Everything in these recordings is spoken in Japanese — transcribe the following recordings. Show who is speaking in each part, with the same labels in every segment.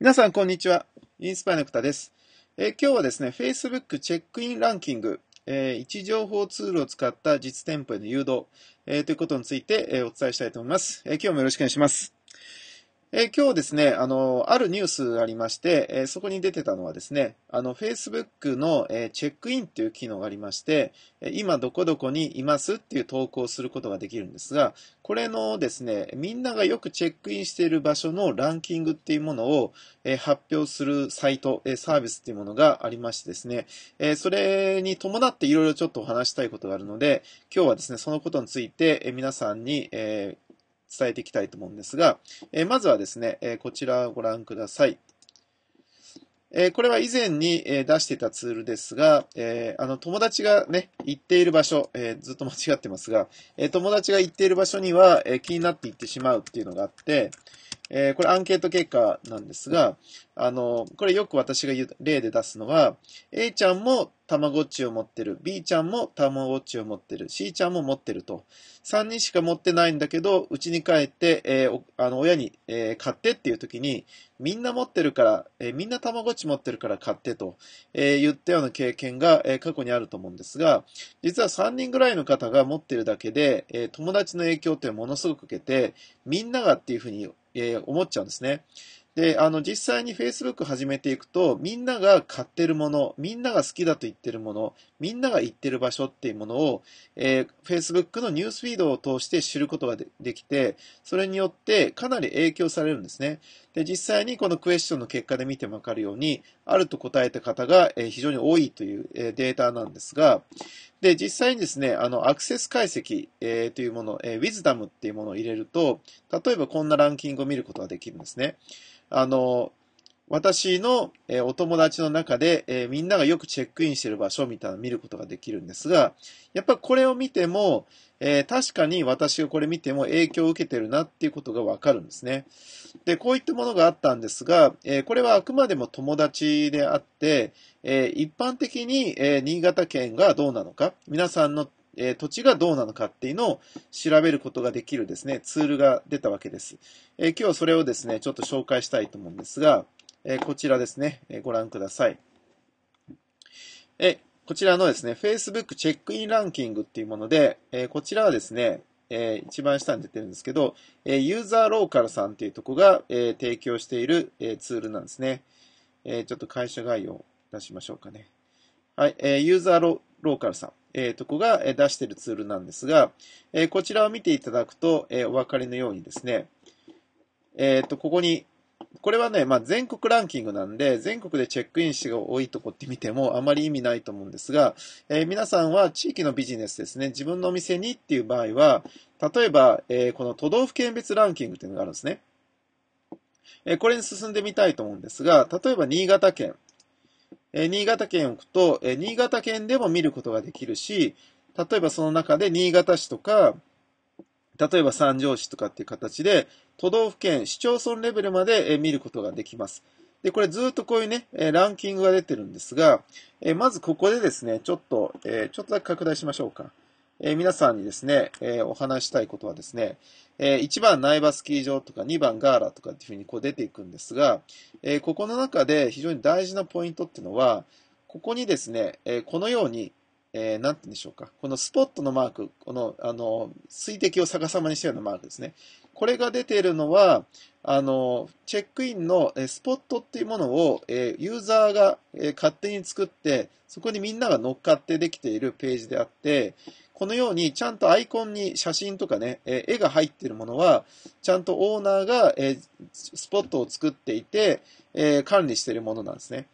Speaker 1: 皆さん、こんにちは。インスパイのタです。え今日はですね、Facebook チェックインランキング、えー、位置情報ツールを使った実店舗への誘導、えー、ということについて、えー、お伝えしたいと思います、え今日もよろしくお願いします。えー、今日ですね、あの、あるニュースありまして、えー、そこに出てたのはですね、あの、Facebook の、えー、チェックインっていう機能がありまして、今どこどこにいますっていう投稿をすることができるんですが、これのですね、みんながよくチェックインしている場所のランキングっていうものを、え発表するサイト、えサービスっていうものがありましてですね、えそれに伴っていろいろちょっとお話したいことがあるので、今日はですね、そのことについて、え皆さんに、えー伝えていきたいと思うんですが、えまずはですね、えこちらをご覧ください。えこれは以前に、え出してたツールですが、えあの、友達がね、行っている場所、えずっと間違ってますが、え友達が行っている場所には、え気になって行ってしまうっていうのがあって、えー、これアンケート結果なんですが、あの、これよく私が例で出すのは、A ちゃんもたまごっちを持ってる、B ちゃんもたまごっちを持ってる、C ちゃんも持ってると。3人しか持ってないんだけど、うちに帰って、えー、あの、親に、えー、買ってっていう時に、みんな持ってるから、えー、みんなたまごっち持ってるから買ってと、えー、言ったような経験が、えー、過去にあると思うんですが、実は3人ぐらいの方が持ってるだけで、えー、友達の影響ってものすごく受けて、みんながっていうふうにえー、思っちゃうんですね。で、あの、実際に Facebook 始めていくと、みんなが買ってるもの、みんなが好きだと言ってるもの、みんなが行ってる場所っていうものを、えー、Facebook のニュースフィードを通して知ることができて、それによってかなり影響されるんですね。で、実際にこのクエスチョンの結果で見てもわかるように、あると答えた方が非常に多いというデータなんですが、で、実際にですね、あの、アクセス解析、えー、というもの、えー、ウィズダムっていうものを入れると、例えばこんなランキングを見ることができるんですね。あの、私の、お友達の中で、みんながよくチェックインしている場所みたいなのを見ることができるんですが、やっぱこれを見ても、確かに私がこれ見ても影響を受けてるなっていうことがわかるんですね。で、こういったものがあったんですが、これはあくまでも友達であって、一般的に、新潟県がどうなのか、皆さんの土地がどうなのかっていうのを調べることができるですね、ツールが出たわけです。今日はそれをですね、ちょっと紹介したいと思うんですが、えこちらですね、えご覧ください。えこちらのですね、Facebook チェックインランキングっていうもので、えこちらはですね、え一番下に出てるんですけど、えユーザーローカルさんっていうとこが、え提供している、えツールなんですね。えちょっと会社概要を出しましょうかね。はい、えユーザーローカルさん。えー、とこが出しているツールなんですが、えこちらを見ていただくと、えお分かりのようにですね、えっ、と、ここに、これはね、まあ、全国ランキングなんで、全国でチェックインしてが多いとこって見てもあまり意味ないと思うんですが、えー、皆さんは地域のビジネスですね、自分のお店にっていう場合は、例えば、えー、この都道府県別ランキングっていうのがあるんですね。えー、これに進んでみたいと思うんですが、例えば新潟県。え新潟県を置くと、え新潟県でも見ることができるし、例えばその中で新潟市とか、例えば三条市とかっていう形で、都道府県、市町村レベルまで見ることができます。で、これずっとこういうね、ランキングが出てるんですが、まずここでですね、ちょっと、ちょっとだけ拡大しましょうか。皆さんにですね、お話したいことはですね、1番苗場スキー場とか2番ガーラとかっていうふうにこう出ていくんですが、ここの中で非常に大事なポイントっていうのは、ここにですね、このようにえー、なんて言うんでしょうか。このスポットのマーク、この、あの、水滴を逆さまにしたようなマークですね。これが出ているのは、あの、チェックインのスポットっていうものを、えユーザーが、え勝手に作って、そこにみんなが乗っかってできているページであって、このようにちゃんとアイコンに写真とかね、え絵が入っているものは、ちゃんとオーナーが、えスポットを作っていて、え管理しているものなんですね。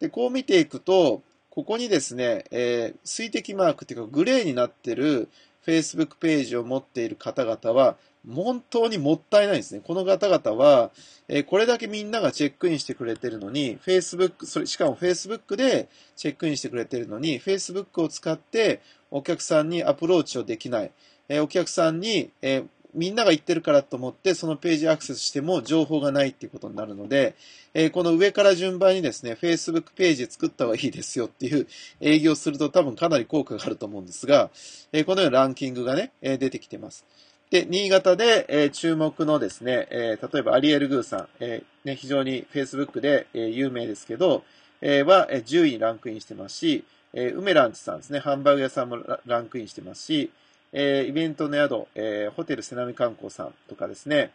Speaker 1: で、こう見ていくと、ここにですね、えー、水滴マークっていうかグレーになってる Facebook ページを持っている方々は、本当にもったいないですね。この方々は、えー、これだけみんながチェックインしてくれてるのに、Facebook、それ、しかも Facebook でチェックインしてくれてるのに、Facebook を使ってお客さんにアプローチをできない。えー、お客さんに、えー、みんなが言ってるからと思って、そのページアクセスしても情報がないっていうことになるので、えー、この上から順番にですね、Facebook ページ作った方がいいですよっていう営業すると多分かなり効果があると思うんですが、えー、このようなランキングがね、え出てきてます。で、新潟で、え注目のですね、え例えばアリエル・グーさん、えね、非常に Facebook で、え有名ですけど、えは、え10位にランクインしてますし、えメランチさんですね、ハンバーグ屋さんもランクインしてますし、えー、イベントの宿、えー、ホテルセナミ観光さんとかですね、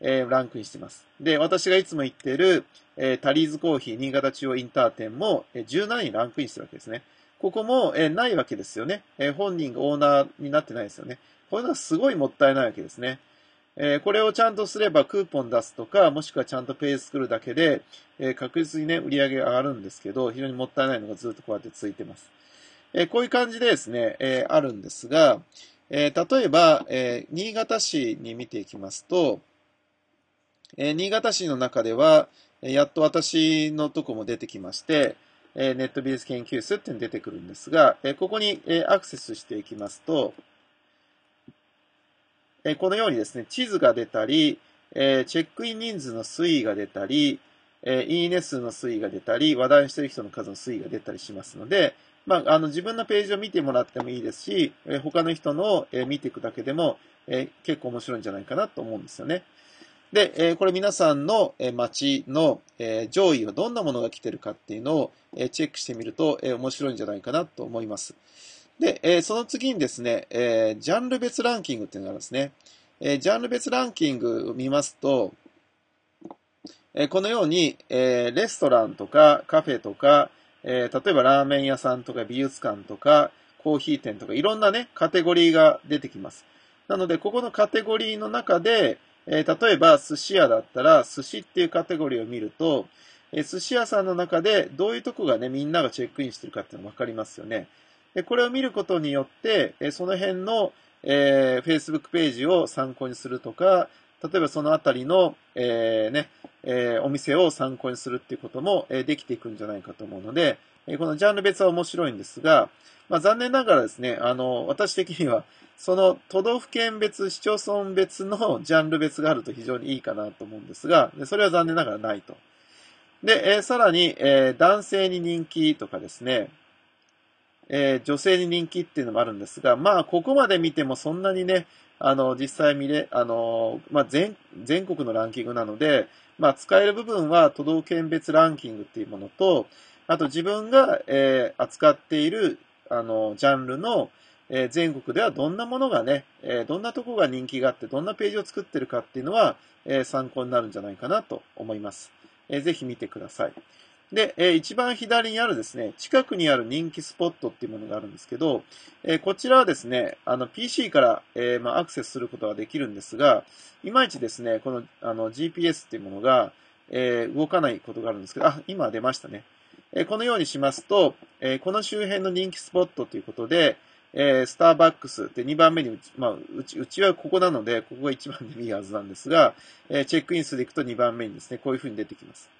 Speaker 1: えー、ランクインしてます。で、私がいつも行ってる、えー、タリーズコーヒー新潟中央インター店も、えー、17位ランクインしてるわけですね。ここも、えー、ないわけですよね、えー。本人がオーナーになってないですよね。これはすごいもったいないわけですね。えー、これをちゃんとすればクーポン出すとか、もしくはちゃんとペース作るだけで、えー、確実にね、売り上げが上がるんですけど、非常にもったいないのがずっとこうやってついてます。えー、こういう感じでですね、えー、あるんですが、えー、例えば、えー、新潟市に見ていきますと、え新潟市の中では、やっと私のとこも出てきまして、えネットビジネス研究室っていうの出てくるんですが、えここに、えアクセスしていきますと、えこのようにですね、地図が出たり、えチェックイン人数の推移が出たり、えいいね数の推移が出たり、話題してる人の数の推移が出たりしますので、まあ、あの、自分のページを見てもらってもいいですし、え他の人のを、え見ていくだけでも、え結構面白いんじゃないかなと思うんですよね。で、えこれ皆さんの、え街の、え上位はどんなものが来てるかっていうのを、えチェックしてみると、え面白いんじゃないかなと思います。で、えその次にですね、えジャンル別ランキングっていうのがあるんですね。えジャンル別ランキングを見ますと、えこのように、えレストランとかカフェとか、えー、例えばラーメン屋さんとか美術館とかコーヒー店とかいろんなね、カテゴリーが出てきます。なので、ここのカテゴリーの中で、えー、例えば寿司屋だったら寿司っていうカテゴリーを見ると、えー、寿司屋さんの中でどういうとこがね、みんながチェックインしてるかっていうのわかりますよね。で、これを見ることによって、えその辺の、えー、Facebook ページを参考にするとか、例えばそのあたりの、えー、ね、えー、お店を参考にするっていうことも、えー、できていくんじゃないかと思うので、えー、このジャンル別は面白いんですが、まあ、残念ながらですね、あの、私的には、その都道府県別、市町村別のジャンル別があると非常にいいかなと思うんですが、それは残念ながらないと。で、えー、さらに、えー、男性に人気とかですね、えー、女性に人気っていうのもあるんですが、まあ、ここまで見てもそんなにね、あの、実際見れ、あの、まあ、全、全国のランキングなので、まあ、使える部分は都道県別ランキングっていうものと、あと自分が、えー、扱っている、あの、ジャンルの、えー、全国ではどんなものがね、えー、どんなとこが人気があって、どんなページを作ってるかっていうのは、え参考になるんじゃないかなと思います。えー、ぜひ見てください。で、えー、一番左にあるですね、近くにある人気スポットっていうものがあるんですけど、えー、こちらはですね、あの PC から、えー、まあ、アクセスすることができるんですが、いまいちですね、このあの GPS っていうものが、え動かないことがあるんですけど、あ、今出ましたね。えこのようにしますと、えこの周辺の人気スポットということで、えスターバックスって2番目にうち、まあ、うち、うちはここなので、ここが一番でいいはずなんですが、えチェックインするいくと2番目にですね、こういうふうに出てきます。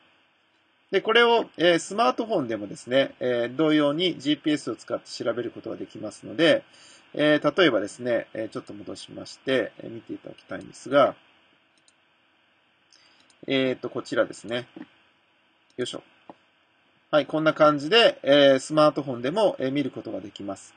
Speaker 1: で、これを、えー、スマートフォンでもですね、えー、同様に GPS を使って調べることができますので、えー、例えばですね、えちょっと戻しまして、え見ていただきたいんですが、えっ、と、こちらですね。よいしょ。はい、こんな感じで、えスマートフォンでも、え見ることができます。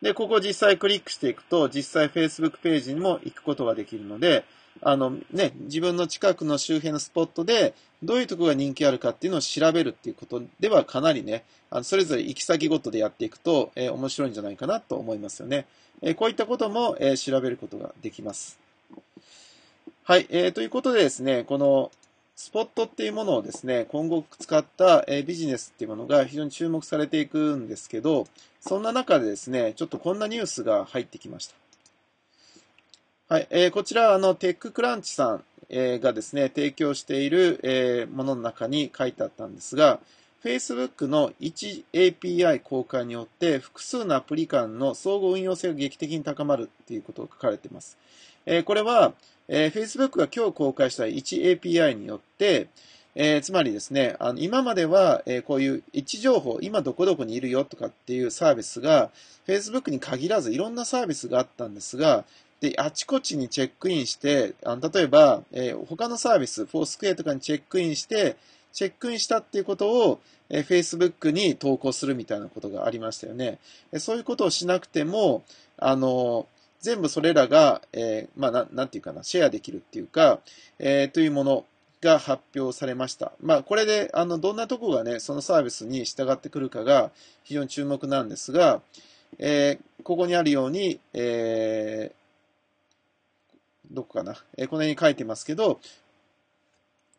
Speaker 1: で、ここ実際クリックしていくと、実際 Facebook ページにも行くことができるので、あのね、自分の近くの周辺のスポットで、どういうとこが人気あるかっていうのを調べるっていうことではかなりね、あのそれぞれ行き先ごとでやっていくと、えー、面白いんじゃないかなと思いますよね。えー、こういったことも、えー、調べることができます。はい、えー、ということでですね、このスポットっていうものをですね、今後使った、えビジネスっていうものが非常に注目されていくんですけど、そんな中でですね、ちょっとこんなニュースが入ってきました。はい、えー、こちら、あの、テッククランチさん、えー、がですね、提供している、えー、ものの中に書いてあったんですが、Facebook の 1API 公開によって複数のアプリ間の相互運用性が劇的に高まるということが書かれています。えー、これは、えー、Facebook が今日公開した 1API によって、えー、つまりですね、あの今までは、えー、こういう位置情報、今どこどこにいるよとかっていうサービスが、Facebook に限らずいろんなサービスがあったんですが、で、あちこちにチェックインして、あの例えば、えー、他のサービス、フォースクエアとかにチェックインして、チェックインしたっていうことを、えー、Facebook に投稿するみたいなことがありましたよね。えそういうことをしなくても、あの全部それらが、えー、まあな、なんていうかな、シェアできるっていうか、えー、というものが発表されました。まあ、これで、あの、どんなとこがね、そのサービスに従ってくるかが非常に注目なんですが、えー、ここにあるように、えー、どこかな、えこの辺に書いてますけど、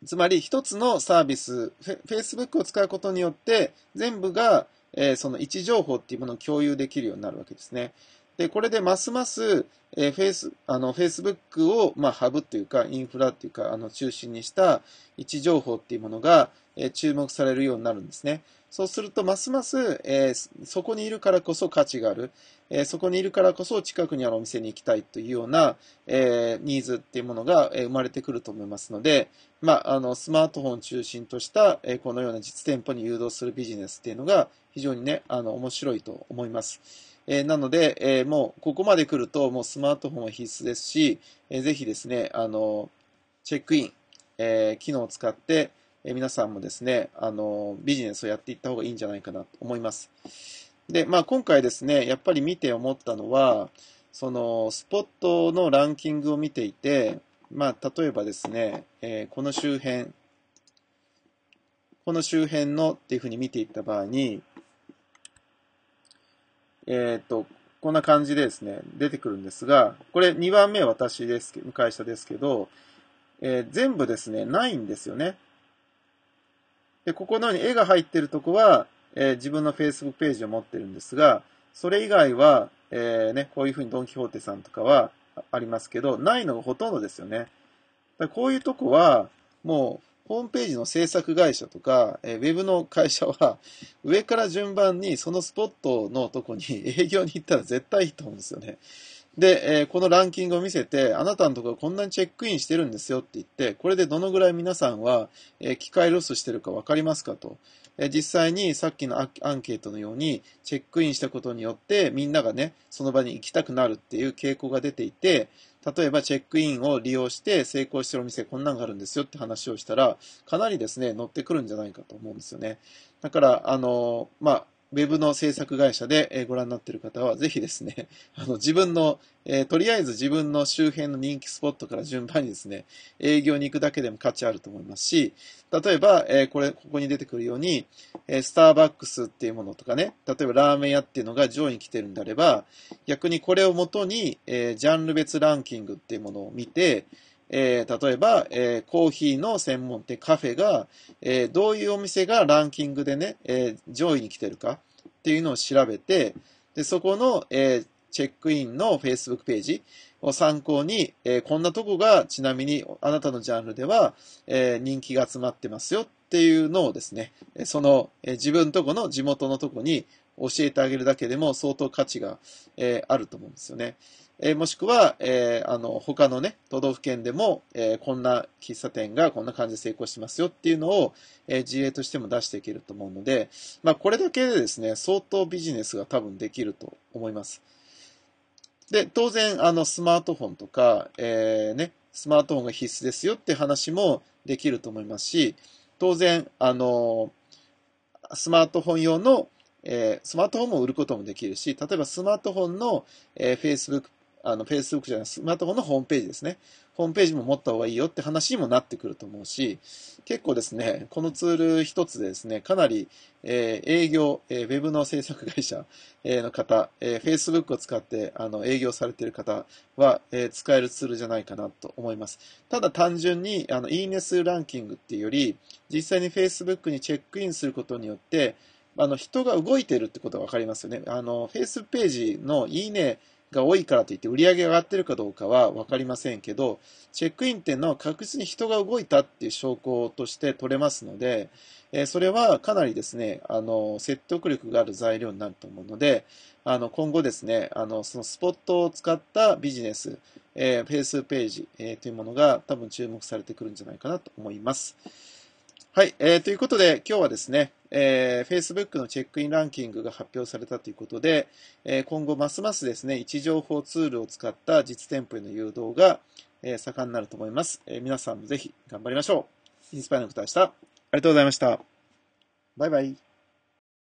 Speaker 1: つまり一つのサービス、Facebook を使うことによって、全部が、えその位置情報っていうものを共有できるようになるわけですね。で、これでますます、えー、フェイス、あの、Facebook を、まあ、ハブっていうか、インフラっていうか、あの、中心にした位置情報っていうものが、えー、注目されるようになるんですね。そうすると、ますます、えー、そこにいるからこそ価値がある、えー、そこにいるからこそ近くにあるお店に行きたいというような、えー、ニーズっていうものが、えー、生まれてくると思いますので、まあ、あの、スマートフォン中心とした、えー、このような実店舗に誘導するビジネスっていうのが非常にね、あの、面白いと思います。えー、なので、えー、もうここまで来ると、もうスマートフォンは必須ですし、えー、ぜひですね、あの、チェックイン、え機能を使って、え皆さんもですね、あの、ビジネスをやっていった方がいいんじゃないかなと思います。で、まあ今回ですね、やっぱり見て思ったのは、その、スポットのランキングを見ていて、まあ例えばですね、えこの周辺、この周辺のっていうふうに見ていった場合に、えっ、と、こんな感じでですね、出てくるんですが、これ2番目私ですけど、会社ですけど、えー、全部ですね、ないんですよね。で、ここのように絵が入ってるとこは、えー、自分の Facebook ページを持ってるんですが、それ以外は、えー、ね、こういうふうにドン・キホーテさんとかはありますけど、ないのがほとんどですよね。だこういうとこは、もホームページの制作会社とか、えー、ウェブの会社は、上から順番にそのスポットのとこに営業に行ったら絶対いいと思うんですよね。で、えー、このランキングを見せて、あなたのところこんなにチェックインしてるんですよって言って、これでどのぐらい皆さんは、えー、機械ロスしてるかわかりますかと。えー、実際にさっきのアンケートのように、チェックインしたことによって、みんながね、その場に行きたくなるっていう傾向が出ていて、例えばチェックインを利用して成功してるお店こんなんがあるんですよって話をしたら、かなりですね、乗ってくるんじゃないかと思うんですよね。だから、あのまあ、ウェブの制作会社で、えご覧になっている方は、ぜひですね、あの、自分の、えー、とりあえず自分の周辺の人気スポットから順番にですね、営業に行くだけでも価値あると思いますし、例えば、えー、これ、ここに出てくるように、えスターバックスっていうものとかね、例えばラーメン屋っていうのが上位に来てるんであれば、逆にこれをもとに、えー、ジャンル別ランキングっていうものを見て、えー、例えば、えー、コーヒーの専門店、カフェが、えー、どういうお店がランキングでね、え上位に来てるかっていうのを調べて、で、そこの、えチェックインの Facebook ページを参考に、えこんなとこがちなみにあなたのジャンルでは、え人気が集まってますよっていうのをですね、その、え自分とこの地元のとこに教えてあげるだけでも相当価値が、えあると思うんですよね。えー、もしくは、えー、あの、他のね、都道府県でも、えー、こんな喫茶店がこんな感じで成功してますよっていうのを、え事例としても出していけると思うので、まあ、これだけでですね、相当ビジネスが多分できると思います。で、当然、あの、スマートフォンとか、えね、スマートフォンが必須ですよって話もできると思いますし、当然、あの、スマートフォン用の、えスマートフォンも売ることもできるし、例えばスマートフォンの、え Facebook あの、Facebook じゃない、スマートフォンのホームページですね。ホームページも持った方がいいよって話にもなってくると思うし、結構ですね、このツール一つでですね、かなり、えー、営業、えー、ウェブの制作会社、えー、の方、えー、Facebook を使ってあの営業されている方は、えー、使えるツールじゃないかなと思います。ただ単純に、あの、いいね数ランキングっていうより、実際に Facebook にチェックインすることによって、あの、人が動いてるってことがわかりますよね。あの、フェイスページのいいね、が多いからといって売り上げが上がってるかどうかは分かりませんけど、チェックイン店の確実に人が動いたっていう証拠として取れますので、えそれはかなりですね、あの、説得力がある材料になると思うので、あの、今後ですね、あの、そのスポットを使ったビジネス、えー、フェイスページ、えー、というものが多分注目されてくるんじゃないかなと思います。はい、えー、ということで、今日はですね、えー、Facebook のチェックインランキングが発表されたということで、えー、今後ますますですね、位置情報ツールを使った実店舗への誘導が、えー、盛んになると思います。えー、皆さんもぜひ頑張りましょう。インスパイアのことでした。ありがとうございました。バイバイ。